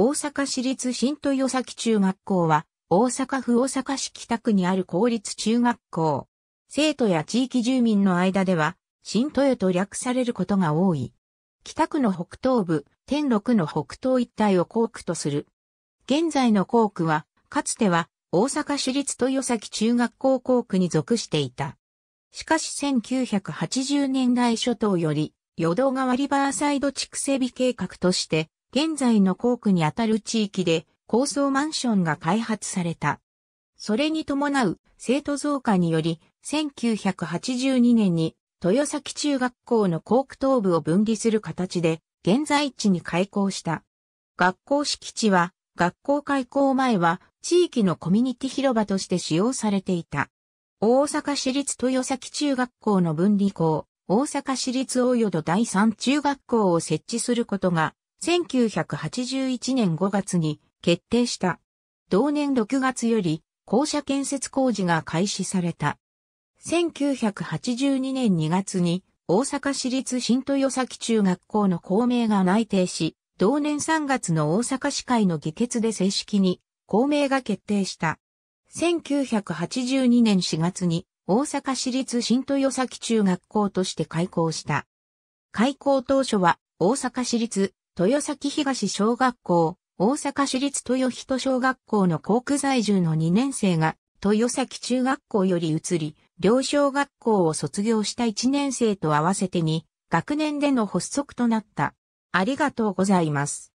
大阪市立新豊崎中学校は、大阪府大阪市北区にある公立中学校。生徒や地域住民の間では、新豊と略されることが多い。北区の北東部、天禄の北東一帯を校区とする。現在の校区は、かつては大阪市立豊崎中学校校区に属していた。しかし1980年代初頭より、淀川リバーサイド地区整備計画として、現在の校区にあたる地域で高層マンションが開発された。それに伴う生徒増加により、1982年に豊崎中学校の校区東部を分離する形で、現在地に開校した。学校敷地は、学校開校前は地域のコミュニティ広場として使用されていた。大阪市立豊崎中学校の分離校、大阪市立大淀第三中学校を設置することが1981年5月に決定した。同年6月より校舎建設工事が開始された。1982年2月に大阪市立新豊崎中学校の校名が内定し、同年3月の大阪市会の議決で正式に校名が決定した。1982年4月に大阪市立新豊崎中学校として開校した。開校当初は大阪市立豊崎東小学校、大阪市立豊人小学校の校区在住の2年生が、豊崎中学校より移り、両小学校を卒業した1年生と合わせてに、学年での発足となった。ありがとうございます。